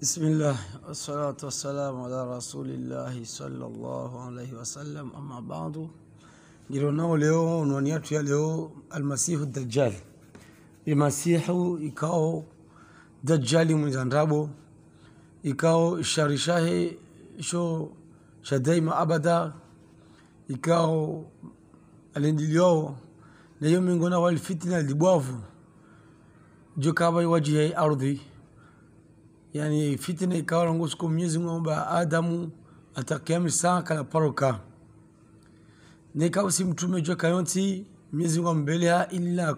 بسم الله والصلاة والسلام على رسول الله صلى الله عليه وسلم أما بعد جرونا اليوم ونياتو اليوم المسيح الدجال المسيح يكاو دجالي من زنرابو يكاو شارشاه شو شدائما أبدا يكاو الاندي اليوم ليوم من قناة والفتنة اللي بوافو جو كابا يواجهي أرضي yani fitina ikawa longozi siku Mwenyezi Mungu kwamba Adamu atakiami saa kala paroka nekawa si mtume jua kayonti Mwenyezi Mungu ambelea ila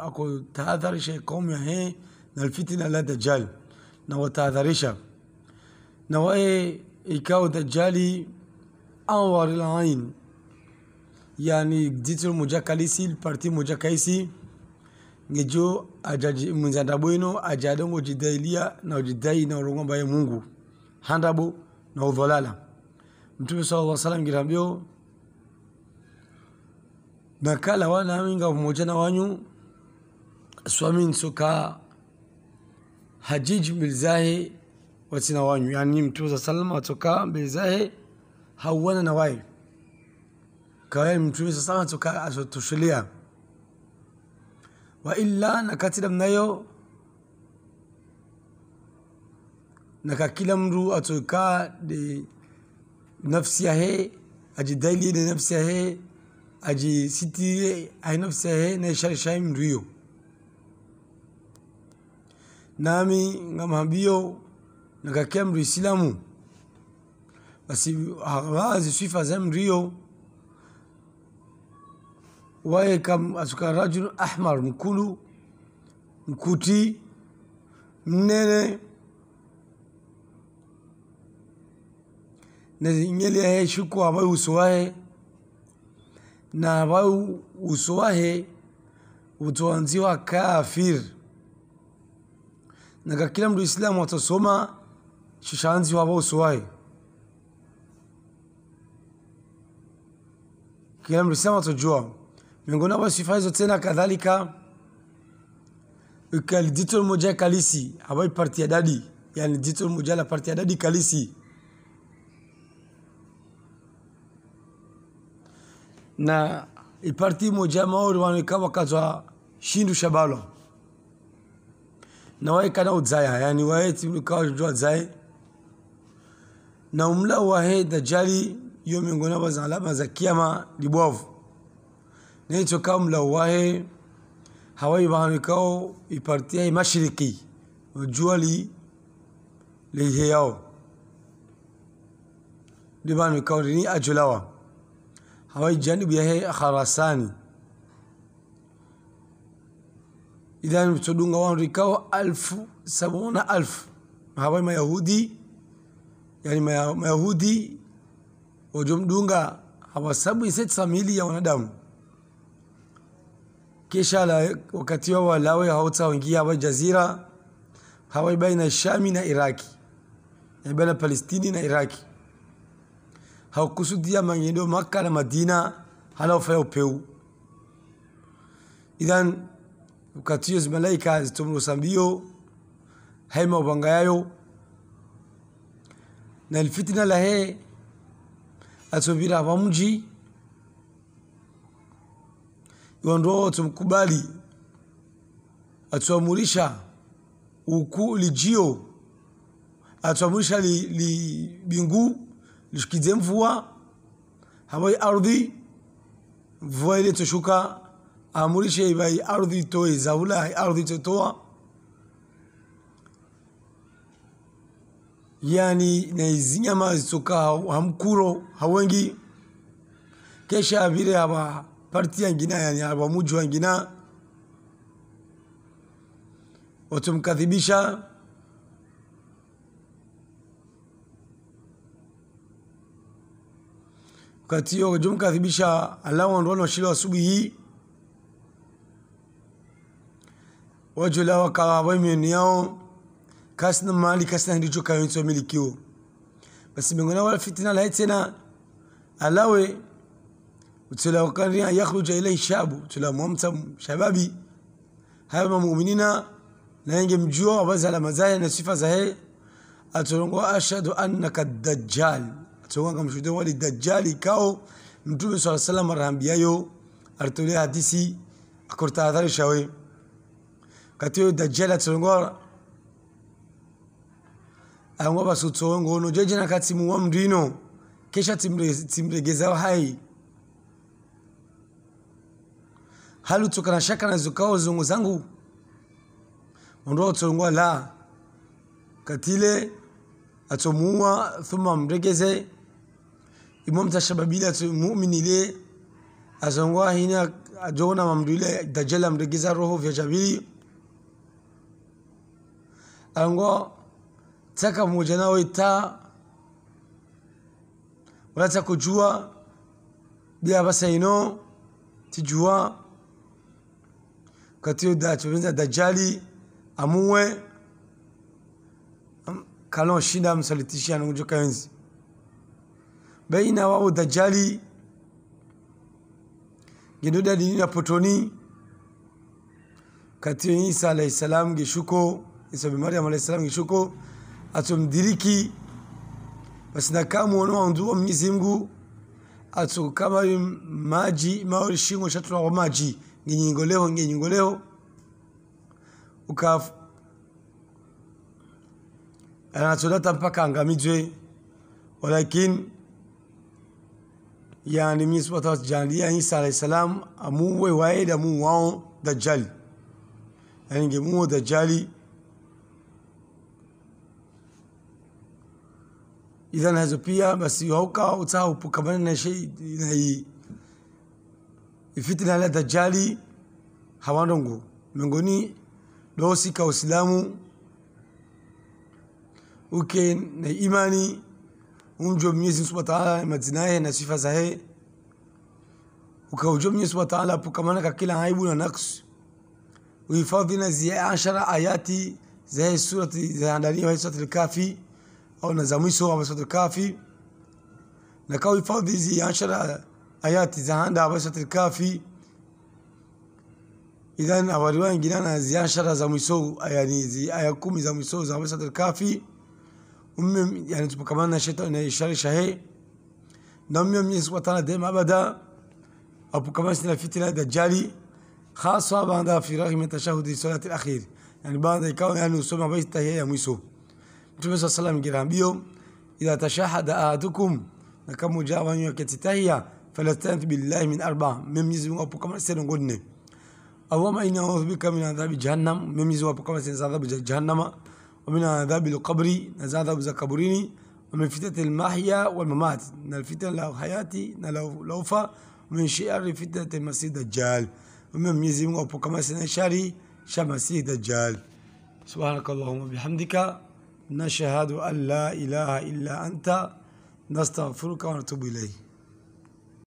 akotahadharisha kaumu ya he na fitina la dajjal na watahadharisha na wae ikawa dajjali anwar al-ain yani ditul mujakalisi kalisi parti moja ngejo ajaji mwenzanda bwino ajadongo jidailia na ojidai na orongomba ye mungu handabo na udhalala mtume sallallahu alaihi wasallam ngirambio nakala wana minga pamoja na wanyu swami nsoka hajiji milzahe watina wanyu yani mtume sallallahu alaihi wasallam atoka milzahe hawana na wai kawa mtume sallallahu alaihi wasallam atoka atotoshelea وإلا نكتب نيو نككلم رو أتوكا دي نفسي هي أجي دالي دي نفسي هي أجي ستي هي نفسي هي نشر شايم ريو نامي نعم بيو نككلم رو سلامو بس هغازي سيفا ريو waye kam asuka rajul ahmar mkulu mkuti mnene nyeli yahe shuku ambayo uso wahe na ambayo uso wahe utoanziwa kafir na kakila mndu islamu watasoma shishanzi aba uso wahe kila mdu islamu watajua Miongoni mwa sifa hizo tena kadhalika digital moja kalisi abai parti ya dadi, yani digital moja la parti ya dadi kalisi na iparti moja maori wanaika wakazwa shindu shabalo na wae kana udzaya yani wae timikawa jwa dzaya na umla wahe dajali yo miongoni mwa alama za kiyama libwavu نيتو لو لواه هواي بانكو يبرتي مشرقي وجولي ليهيو دبان مكورني أجلوا هواي جانب يهي خراساني إذا بتدونغ غوان ركاو ألف سبعون ألف هواي ما يهودي يعني ما yani Mayahudi wajomdunga hawasabu ست milioni ya wanadamu kisha wakati wao Walawi hautaingia hawa jazira hawa baina Shami na Iraki, na yaani baina Palestini na Iraki. Hawakusudia mangendo Maka na Madina, halaofanya upeu. Idhan wakati hiyo malaika zitumrusa mbio haima upanga yayo na lfitina lahe atubira wa mji wao tumkubali, atuamurisha uku lijio, atuamurisha li, li bingu lishukize mvua habai ardhi, mvua ile toshuka, amurishe ibai ardhi toe zaula, ardhi totoa yani na izi nyama zitoka hamkuro hawengi kesha vile hawa partiyan ginaa yani wa mujwan ginaa watumkadhibisha wakati hiyo jumkadhibisha alao ndono washili asubuhi wajula wakawawemeni yao kasina mali kasina ndicho kawinso milikiwo basi mengona wala fitina lahetena alawe قلت له وكان يخرج اليه الشعب قلت له مهمت شبابي هم مؤمنين لا ينجم جوا بس على مزايا نصفة زهي أتولون أشهد أنك الدجال أتولون كم شو دوالي الدجال كاو نتوب صلى الله عليه وسلم رحم بيايو أرتولي حديثي أكرت أثاري شوي كتير الدجال أتولون قال أنا ما بس أتولون كاتي مو أمدينو كيشا تمر هاي hali na shaka na zukao zungu zangu ondoa utolongwa la katile thuma mregeze amregeze imam tashababile le azongwa hina ajona mamdule dajela mregeza roho vya jabili alangwa taka mmoja nao ita wala takujua bia basa ino tijua katiyodacheza dajali amuwe kalon shida amsalitishi anakuja kaenzi baina wao dajali gidoda dini na potoni kati Isa alayhi salam gishuko Isa bin Maryam alayhi salam gishuko atomdiriki basi na kama wanaoandua Mwenyezi Mungu atukama maji maori shingo shatula maji nginyingoleho nginyingoleho ukafu anatodata mpaka angamizwe walakin yani mwenyezi subhanahu wa ta'ala Isa alayhi salam amuwe waende amuwao dajjali yani ngemuo dajjali idhan hazo pia basi hauka utahupukamana na shei na hii fitina la dajali hawandongo miongoni wahusika Waislamu uke na imani umjue Mwenyezi Subhanahu wa Ta'ala majina yake na sifa zake, ukaujua Mwenyezi Subhanahu wa Ta'ala apokamana ka kila aibu na naqsi, uhifadhi na zile ashara ayati za surati za ndani ya surati al-Kafi au na za mwisho wa surati al-Kafi na kauhifadhi zile ashara آيات زهان دا بشت الكافي إذن أولوان جنانا زيان شرها زميسو يعني زي أيكم زميسو زهان زميسو الكافي أمم يعني تبقى كمان نشيطة إن الشر شهي نعم يوم يسوى تانا ديم أبدا أبو كمان سنة فتنة دجالي خاصة بعد في رغم تشاهد الصلاة الأخير يعني بعد يكون يعني سمع بيت هي يا ميسو النبي صلى الله عليه وسلم إذا تشاهد أحدكم نكمل جاوان يوكتتهيا فلستنت بالله من أربعة مميز وابو كما سيدنا قلنا اللهم إني أعوذ بك من عذاب جهنم مميز وابو كما سيدنا عذاب جهنم ومن عذاب القبر نزاد عذاب زكبريني ومن فتنة المحيا والممات من الفتن لو حياتي لوفا ومن شعر فتنة المسيح الدجال ومن ميز وابو كما سيدنا شاري شمسيح الدجال سبحانك اللهم وبحمدك نشهد أن لا إله إلا أنت نستغفرك ونتوب إليك